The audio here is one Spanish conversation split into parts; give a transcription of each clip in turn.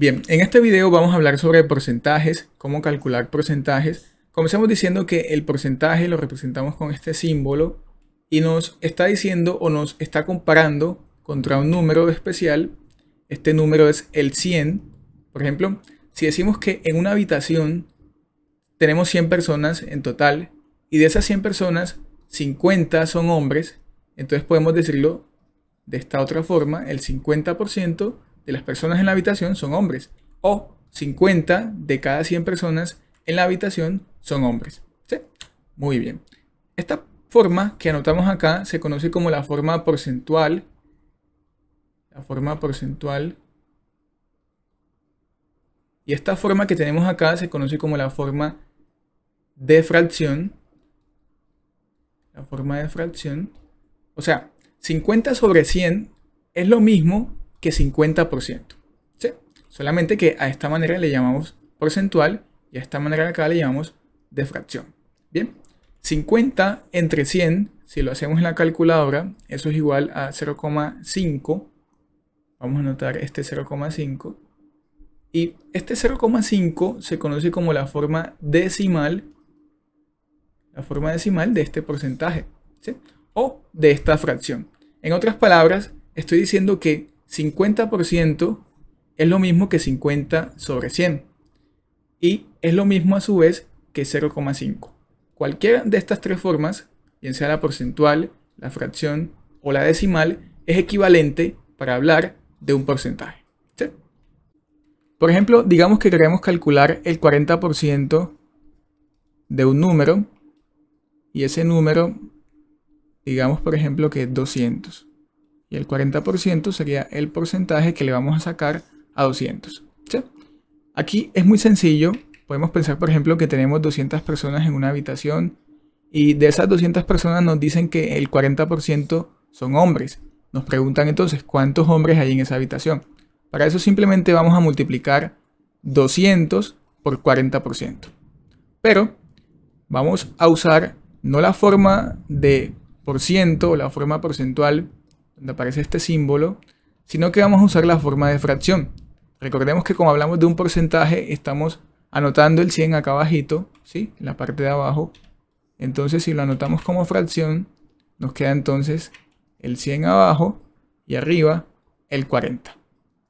Bien, en este video vamos a hablar sobre porcentajes, cómo calcular porcentajes. Comenzamos diciendo que el porcentaje lo representamos con este símbolo y nos está diciendo o nos está comparando contra un número especial. Este número es el 100. Por ejemplo, si decimos que en una habitación tenemos 100 personas en total y de esas 100 personas 50 son hombres, entonces podemos decirlo de esta otra forma, el 50% de las personas en la habitación son hombres o 50 de cada 100 personas en la habitación son hombres. ¿Sí? Muy bien. Esta forma que anotamos acá se conoce como la forma porcentual. La forma porcentual. Y esta forma que tenemos acá se conoce como la forma de fracción. La forma de fracción. O sea, 50 sobre 100 es lo mismo que 50%. Solamente que a esta manera le llamamos porcentual y a esta manera acá le llamamos de fracción. Bien, 50 entre 100, si lo hacemos en la calculadora, eso es igual a 0,5. Vamos a anotar este 0,5. Y este 0,5 se conoce como la forma decimal, la forma decimal de este porcentaje, o de esta fracción. En otras palabras, estoy diciendo que 50% es lo mismo que 50 sobre 100 y es lo mismo a su vez que 0,5. Cualquiera de estas tres formas, bien sea la porcentual, la fracción o la decimal, es equivalente para hablar de un porcentaje. Por ejemplo, digamos que queremos calcular el 40% de un número y ese número, digamos por ejemplo que es 200 y el 40% sería el porcentaje que le vamos a sacar a 200. Aquí es muy sencillo. Podemos pensar, por ejemplo, que tenemos 200 personas en una habitación y de esas 200 personas nos dicen que el 40% son hombres. Nos preguntan entonces cuántos hombres hay en esa habitación. Para eso simplemente vamos a multiplicar 200 por 40%. Pero vamos a usar no la forma de por ciento o la forma porcentual donde aparece este símbolo, sino que vamos a usar la forma de fracción. Recordemos que como hablamos de un porcentaje, estamos anotando el 100 acá abajito, ¿sí? en la parte de abajo. Entonces si lo anotamos como fracción, nos queda entonces el 100 abajo y arriba el 40.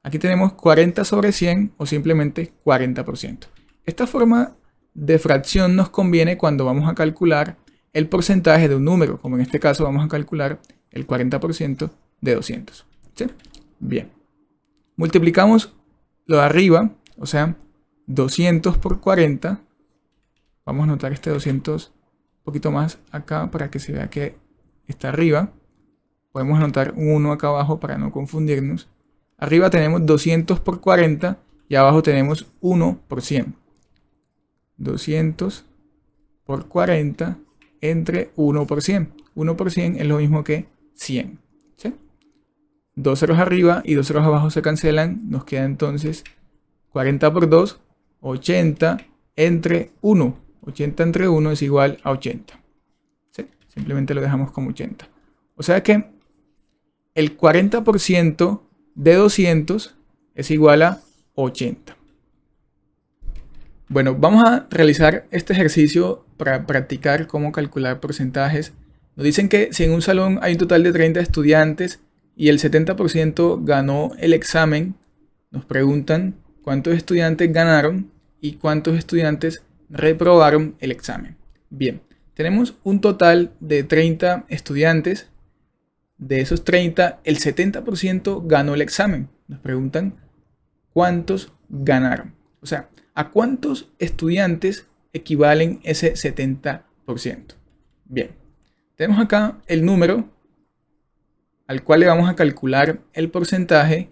Aquí tenemos 40 sobre 100 o simplemente 40%. Esta forma de fracción nos conviene cuando vamos a calcular el porcentaje de un número, como en este caso vamos a calcular el 40% de 200. Bien, multiplicamos lo de arriba, o sea, 200 por 40. Vamos a anotar este 200 un poquito más acá para que se vea que está arriba. Podemos anotar 1 acá abajo para no confundirnos. Arriba tenemos 200 por 40 y abajo tenemos 1 por 100. 200 por 40 entre 1 por 100. 1 por 100 es lo mismo que 100. ¿sí? Dos ceros arriba y dos ceros abajo se cancelan. Nos queda entonces 40 por 2, 80 entre 1. 80 entre 1 es igual a 80. Simplemente lo dejamos como 80. O sea que el 40% de 200 es igual a 80. Bueno, vamos a realizar este ejercicio para practicar cómo calcular porcentajes. Nos dicen que si en un salón hay un total de 30 estudiantes y el 70% ganó el examen, nos preguntan cuántos estudiantes ganaron y cuántos estudiantes reprobaron el examen. Bien, tenemos un total de 30 estudiantes. De esos 30, el 70% ganó el examen. Nos preguntan cuántos ganaron. O sea, ¿A cuántos estudiantes equivalen ese 70%? Bien, tenemos acá el número al cual le vamos a calcular el porcentaje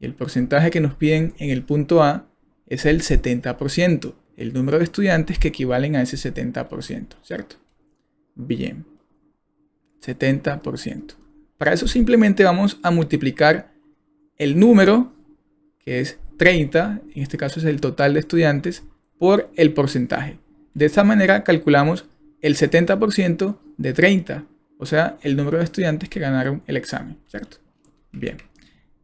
y el porcentaje que nos piden en el punto A es el 70%, el número de estudiantes que equivalen a ese 70%, ¿cierto? Bien, 70%. Para eso simplemente vamos a multiplicar el número, que es 30, en este caso es el total de estudiantes, por el porcentaje. De esta manera calculamos el 70% de 30, o sea, el número de estudiantes que ganaron el examen, Bien.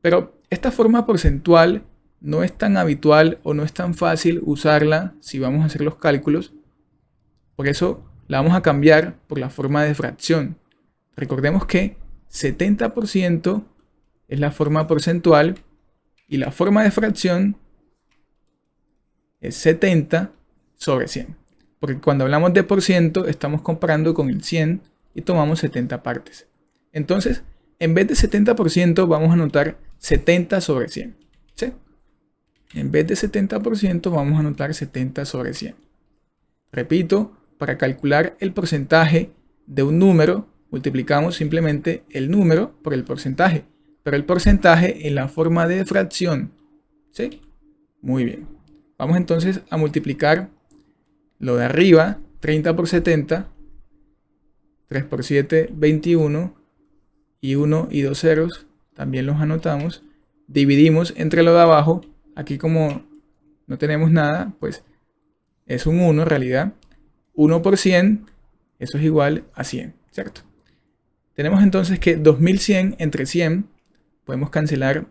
Pero esta forma porcentual no es tan habitual o no es tan fácil usarla si vamos a hacer los cálculos. Por eso la vamos a cambiar por la forma de fracción. Recordemos que 70% es la forma porcentual y la forma de fracción es 70 sobre 100. Porque cuando hablamos de por ciento, estamos comparando con el 100 y tomamos 70 partes. Entonces, en vez de 70%, vamos a anotar 70 sobre 100. ¿sí? En vez de 70%, vamos a anotar 70 sobre 100. Repito, para calcular el porcentaje de un número, multiplicamos simplemente el número por el porcentaje pero el porcentaje en la forma de fracción. ¿Sí? Muy bien. Vamos entonces a multiplicar lo de arriba, 30 por 70, 3 por 7, 21, y 1 y 2 ceros, también los anotamos. Dividimos entre lo de abajo, aquí como no tenemos nada, pues es un 1 en realidad. 1 por 100, eso es igual a 100, ¿cierto? Tenemos entonces que 2100 entre 100 Podemos cancelar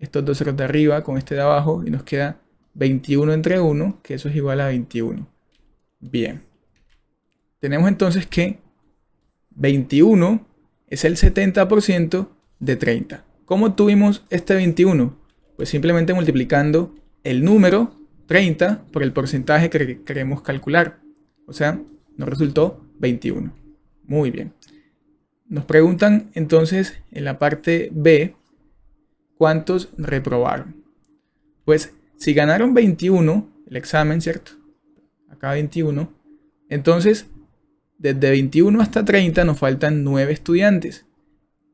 estos dos ceros de arriba con este de abajo y nos queda 21 entre 1, que eso es igual a 21. Bien. Tenemos entonces que 21 es el 70% de 30. ¿Cómo obtuvimos este 21? Pues simplemente multiplicando el número 30 por el porcentaje que queremos calcular. O sea, nos resultó 21. Muy bien. Nos preguntan entonces en la parte B ¿Cuántos reprobaron? Pues si ganaron 21 el examen, ¿cierto? Acá 21. Entonces, desde 21 hasta 30 nos faltan 9 estudiantes.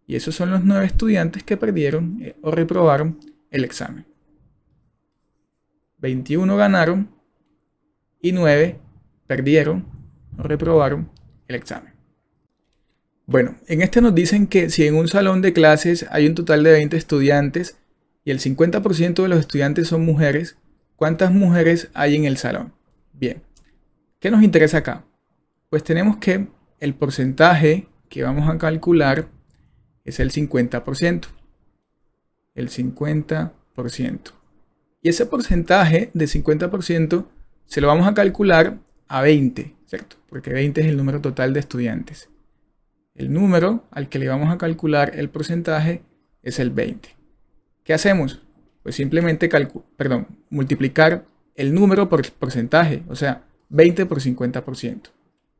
Y esos son los 9 estudiantes que eh, perdieron o reprobaron el examen. 21 ganaron y 9 perdieron o reprobaron el examen. Bueno, en este nos dicen que si en un salón de clases hay un total de 20 estudiantes y el 50% de los estudiantes son mujeres, ¿cuántas mujeres hay en el salón? Bien, ¿qué nos interesa acá? Pues tenemos que el porcentaje que vamos a calcular es el 50%. El 50%. Y ese porcentaje de 50% se lo vamos a calcular a 20, ¿cierto? Porque 20 es el número total de estudiantes. El número al que le vamos a calcular el porcentaje es el 20. ¿Qué hacemos? Pues simplemente multiplicar el número por el porcentaje, o sea, 20 por 50%.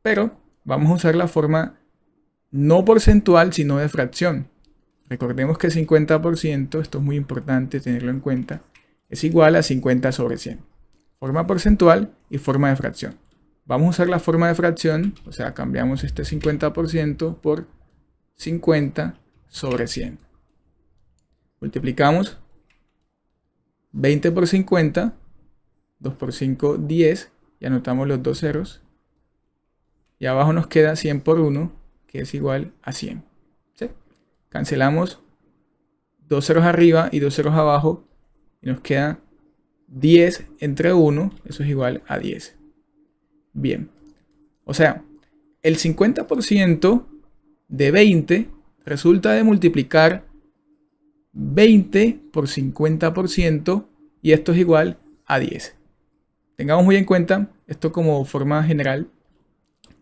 Pero vamos a usar la forma no porcentual, sino de fracción. Recordemos que 50%, esto es muy importante tenerlo en cuenta, es igual a 50 sobre 100. Forma porcentual y forma de fracción. Vamos a usar la forma de fracción, o sea, cambiamos este 50% por 50 sobre 100. Multiplicamos 20 por 50, 2 por 5, 10, y anotamos los dos ceros. Y abajo nos queda 100 por 1, que es igual a 100. Cancelamos dos ceros arriba y dos ceros abajo, y nos queda 10 entre 1, eso es igual a 10. Bien. O sea, el 50% de 20 resulta de multiplicar 20 por 50% y esto es igual a 10. Tengamos muy en cuenta, esto como forma general,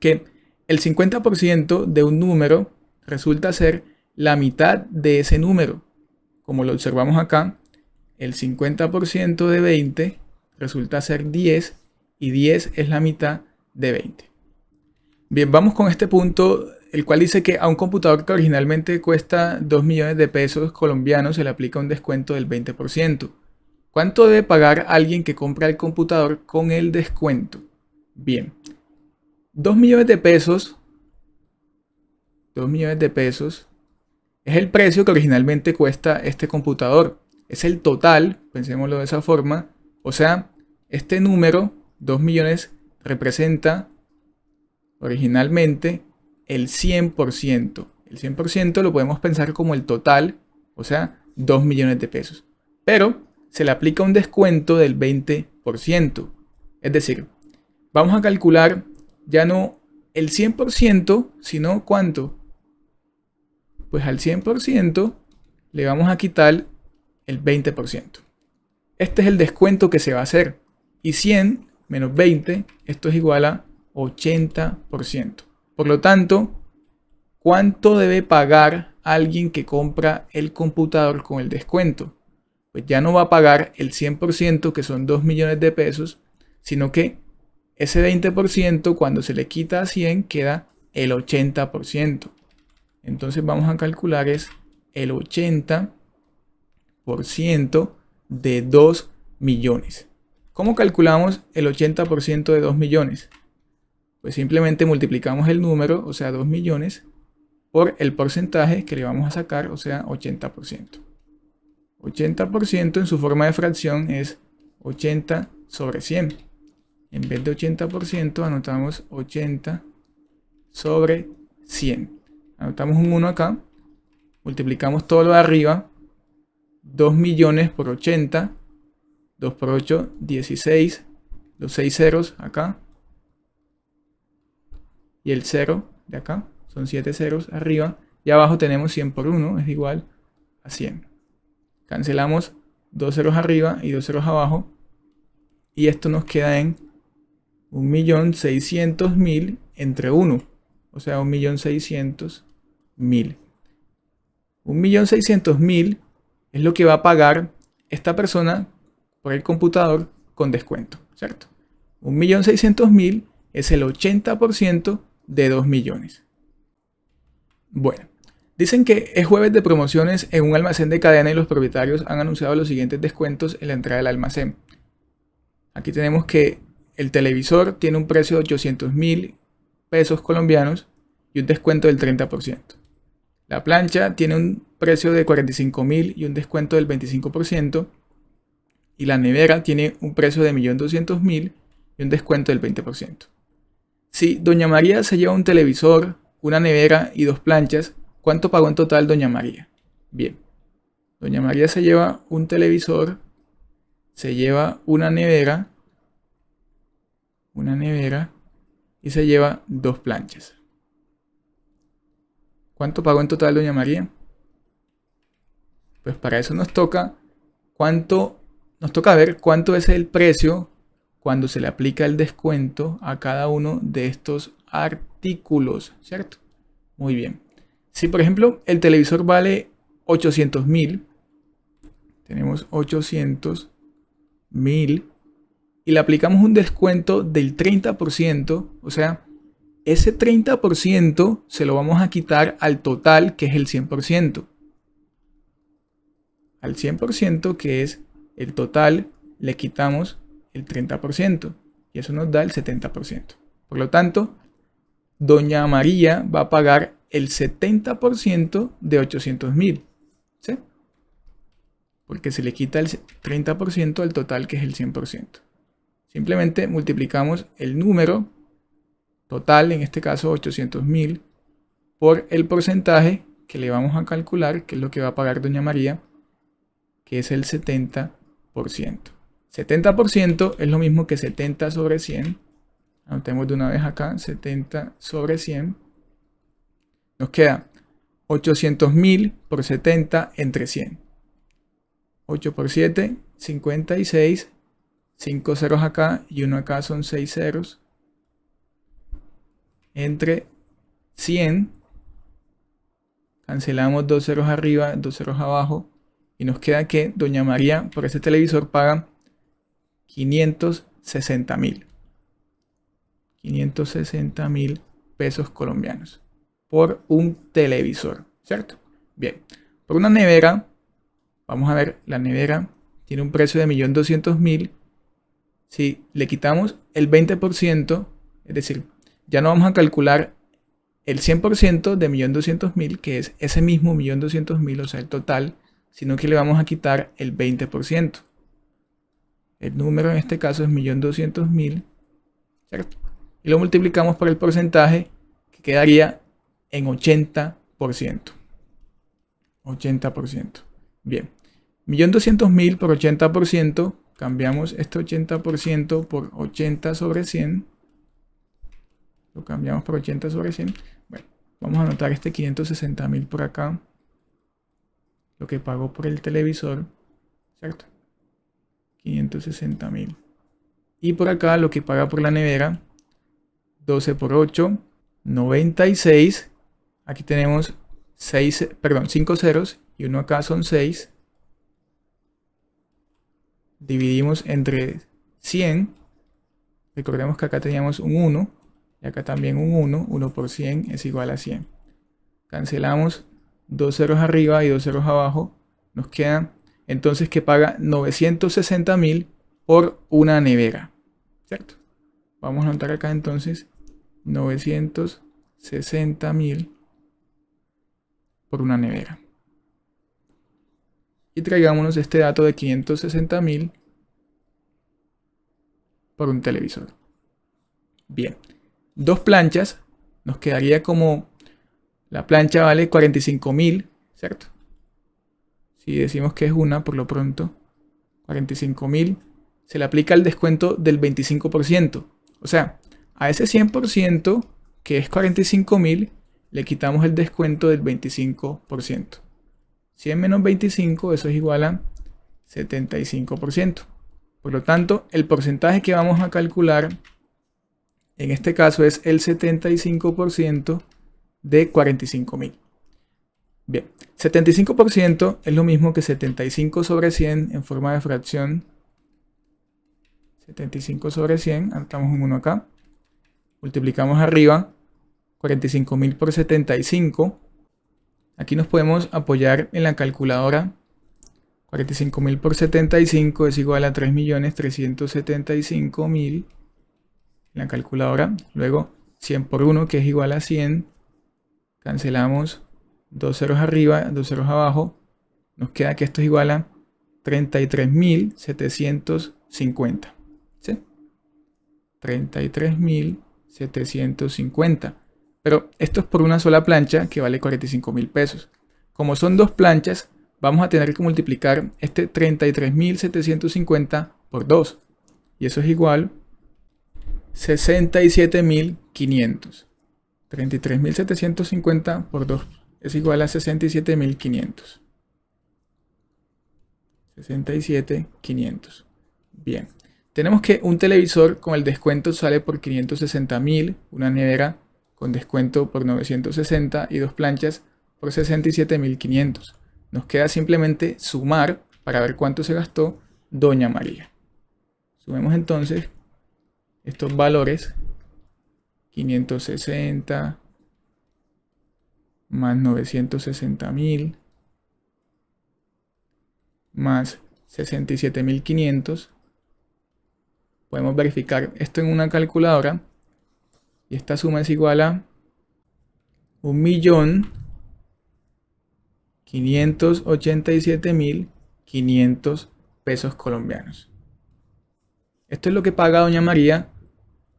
que el 50% de un número resulta ser la mitad de ese número. Como lo observamos acá, el 50% de 20 resulta ser 10 y 10 es la mitad de 20. Bien, vamos con este punto, el cual dice que a un computador que originalmente cuesta 2 millones de pesos colombianos se le aplica un descuento del 20%. ¿Cuánto debe pagar alguien que compra el computador con el descuento? Bien, 2 millones de pesos, 2 millones de pesos es el precio que originalmente cuesta este computador. Es el total, pensémoslo de esa forma. O sea, este número 2 millones representa originalmente el 100%. El 100% lo podemos pensar como el total, o sea, 2 millones de pesos. Pero se le aplica un descuento del 20%. Es decir, vamos a calcular ya no el 100%, sino cuánto. Pues al 100% le vamos a quitar el 20%. Este es el descuento que se va a hacer. Y 100 menos 20, esto es igual a 80%. Por lo tanto, ¿cuánto debe pagar alguien que compra el computador con el descuento? Pues ya no va a pagar el 100%, que son 2 millones de pesos, sino que ese 20% cuando se le quita a 100 queda el 80%. Entonces vamos a calcular es el 80% de 2 millones. ¿Cómo calculamos el 80% de 2 millones? Pues simplemente multiplicamos el número, o sea 2 millones, por el porcentaje que le vamos a sacar, o sea 80%. 80% en su forma de fracción es 80 sobre 100. En vez de 80% anotamos 80 sobre 100. Anotamos un 1 acá. Multiplicamos todo lo de arriba. 2 millones por 80 2 por 8, 16. Los 6 ceros acá. Y el 0 de acá. Son 7 ceros arriba. Y abajo tenemos 100 por 1. Es igual a 100. Cancelamos 2 ceros arriba y 2 ceros abajo. Y esto nos queda en 1.600.000 entre 1. O sea, 1.600.000. 1.600.000 es lo que va a pagar esta persona por el computador con descuento, ¿cierto? 1.600.000 es el 80% de 2 millones. Bueno, dicen que es jueves de promociones en un almacén de cadena y los propietarios han anunciado los siguientes descuentos en la entrada del almacén. Aquí tenemos que el televisor tiene un precio de 800.000 mil pesos colombianos y un descuento del 30%. La plancha tiene un precio de 45.000 mil y un descuento del 25% y la nevera tiene un precio de 1.200.000 y un descuento del 20%. Si Doña María se lleva un televisor, una nevera y dos planchas, ¿cuánto pagó en total Doña María? Bien, Doña María se lleva un televisor, se lleva una nevera, una nevera y se lleva dos planchas. ¿Cuánto pagó en total Doña María? Pues para eso nos toca cuánto nos toca ver cuánto es el precio cuando se le aplica el descuento a cada uno de estos artículos, ¿cierto? Muy bien. Si por ejemplo el televisor vale 800 mil, tenemos 800 mil y le aplicamos un descuento del 30%, o sea, ese 30% se lo vamos a quitar al total que es el 100%. Al 100% que es el total le quitamos el 30% y eso nos da el 70%. Por lo tanto, doña María va a pagar el 70% de 800.000. mil. ¿sí? Porque se le quita el 30% al total que es el 100%. Simplemente multiplicamos el número total, en este caso 800.000. por el porcentaje que le vamos a calcular, que es lo que va a pagar doña María, que es el 70%. 70% es lo mismo que 70 sobre 100. Anotemos de una vez acá, 70 sobre 100. Nos queda 800.000 por 70 entre 100. 8 por 7, 56. 5 ceros acá y 1 acá son 6 ceros. Entre 100. Cancelamos 2 ceros arriba, 2 ceros abajo. Y nos queda que Doña María por ese televisor paga 560 mil. 560 mil pesos colombianos por un televisor, ¿cierto? Bien, por una nevera, vamos a ver, la nevera tiene un precio de 1.200.000. Si le quitamos el 20%, es decir, ya no vamos a calcular el 100% de 1.200.000, que es ese mismo 1.200.000, o sea, el total sino que le vamos a quitar el 20%. El número en este caso es 1.200.000, Y lo multiplicamos por el porcentaje que quedaría en 80%. 80%. Bien, 1.200.000 por 80%, cambiamos este 80% por 80 sobre 100. Lo cambiamos por 80 sobre 100. Bueno, vamos a anotar este 560.000 por acá lo que pagó por el televisor, ¿cierto? 560 mil. Y por acá lo que paga por la nevera, 12 por 8, 96. Aquí tenemos 6, perdón, 5 ceros y uno acá son 6. Dividimos entre 100. Recordemos que acá teníamos un 1 y acá también un 1. 1 por 100 es igual a 100. Cancelamos dos ceros arriba y dos ceros abajo, nos quedan entonces que paga 960 mil por una nevera, ¿cierto? Vamos a anotar acá entonces 960 mil por una nevera. Y traigámonos este dato de 560 mil por un televisor. Bien, dos planchas nos quedaría como la plancha vale 45.000, mil, ¿cierto? Si decimos que es una, por lo pronto, 45.000, mil, se le aplica el descuento del 25%. O sea, a ese 100%, que es 45.000, mil, le quitamos el descuento del 25%. 100 menos 25, eso es igual a 75%. Por lo tanto, el porcentaje que vamos a calcular en este caso es el 75% de 45 mil. Bien, 75% es lo mismo que 75 sobre 100 en forma de fracción. 75 sobre 100, anotamos un 1 acá. Multiplicamos arriba, 45 mil por 75. Aquí nos podemos apoyar en la calculadora. 45.000 por 75 es igual a 3.375.000 en la calculadora. Luego 100 por 1 que es igual a 100 Cancelamos dos ceros arriba, dos ceros abajo. Nos queda que esto es igual a 33.750. ¿Sí? 33.750. Pero esto es por una sola plancha que vale 45.000 mil pesos. Como son dos planchas, vamos a tener que multiplicar este 33.750 por 2. Y eso es igual 67.500. 33.750 por 2 es igual a 67.500. 67.500. Bien. Tenemos que un televisor con el descuento sale por 560.000, una nevera con descuento por 960 y dos planchas por 67.500. Nos queda simplemente sumar para ver cuánto se gastó Doña María. Sumemos entonces estos valores 560 más 960 mil más 67.500. Podemos verificar esto en una calculadora. Y esta suma es igual a 1.587.500 pesos colombianos. Esto es lo que paga Doña María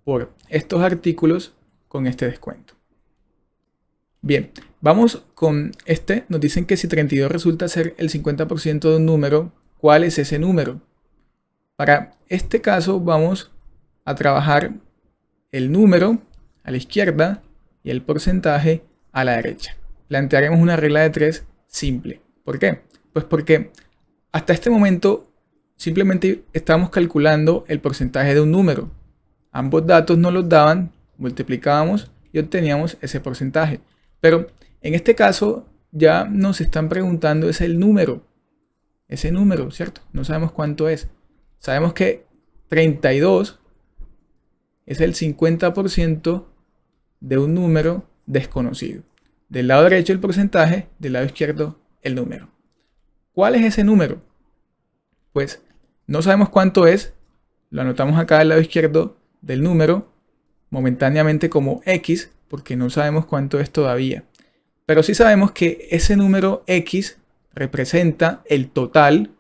por estos artículos con este descuento. Bien, vamos con este. Nos dicen que si 32 resulta ser el 50% de un número, ¿cuál es ese número? Para este caso vamos a trabajar el número a la izquierda y el porcentaje a la derecha. Plantearemos una regla de 3 simple. ¿Por qué? Pues porque hasta este momento simplemente estamos calculando el porcentaje de un número. Ambos datos nos los daban, multiplicábamos y obteníamos ese porcentaje. Pero en este caso ya nos están preguntando es el número. Ese número, ¿cierto? No sabemos cuánto es. Sabemos que 32 es el 50% de un número desconocido. Del lado derecho el porcentaje, del lado izquierdo el número. ¿Cuál es ese número? Pues no sabemos cuánto es, lo anotamos acá del lado izquierdo, del número momentáneamente como x porque no sabemos cuánto es todavía. Pero sí sabemos que ese número x representa el total,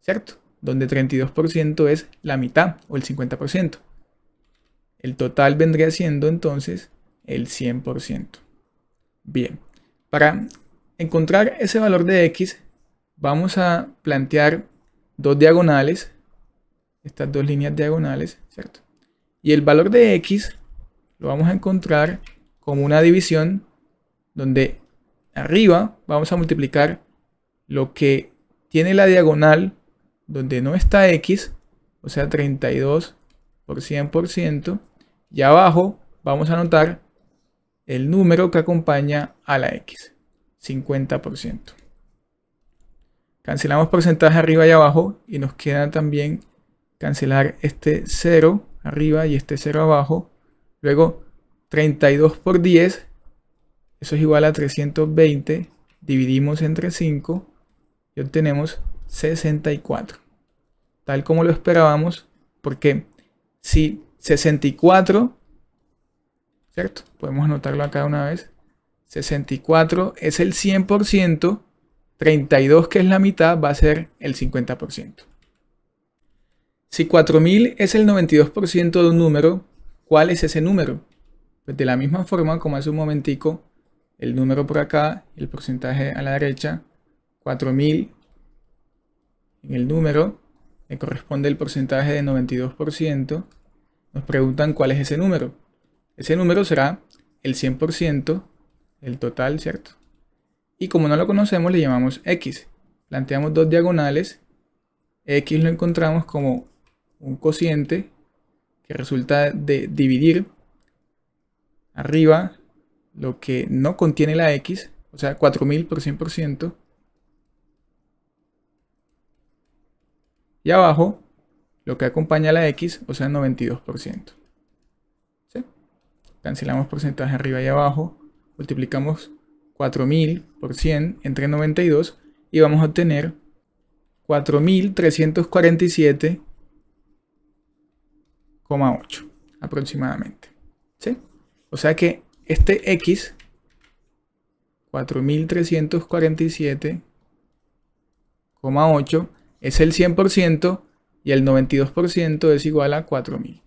¿cierto? Donde 32% es la mitad o el 50%. El total vendría siendo entonces el 100%. Bien, para encontrar ese valor de x vamos a plantear dos diagonales, estas dos líneas diagonales, ¿cierto? Y el valor de x lo vamos a encontrar como una división donde arriba vamos a multiplicar lo que tiene la diagonal donde no está x, o sea 32 por 100%, y abajo vamos a anotar el número que acompaña a la x, 50%. Cancelamos porcentaje arriba y abajo y nos queda también cancelar este 0 arriba y este 0 abajo. Luego 32 por 10, eso es igual a 320, dividimos entre 5 y obtenemos 64. Tal como lo esperábamos, porque si 64, ¿cierto? Podemos anotarlo acá una vez. 64 es el 100%, 32 que es la mitad va a ser el 50%. Si 4000 es el 92% de un número, ¿cuál es ese número? Pues de la misma forma como hace un momentico, el número por acá, el porcentaje a la derecha, 4000 en el número, le corresponde el porcentaje de 92%, nos preguntan cuál es ese número. Ese número será el 100% el total, ¿cierto? Y como no lo conocemos, le llamamos X. Planteamos dos diagonales, X lo encontramos como un cociente que resulta de dividir arriba lo que no contiene la X, o sea, 4000 por 100%, y abajo lo que acompaña la X, o sea, 92%. ¿Sí? Cancelamos porcentaje arriba y abajo, multiplicamos 4000 por 100 entre 92 y vamos a obtener 4347 8 aproximadamente. O sea que este X, 4.347,8, es el 100% y el 92% es igual a 4.000.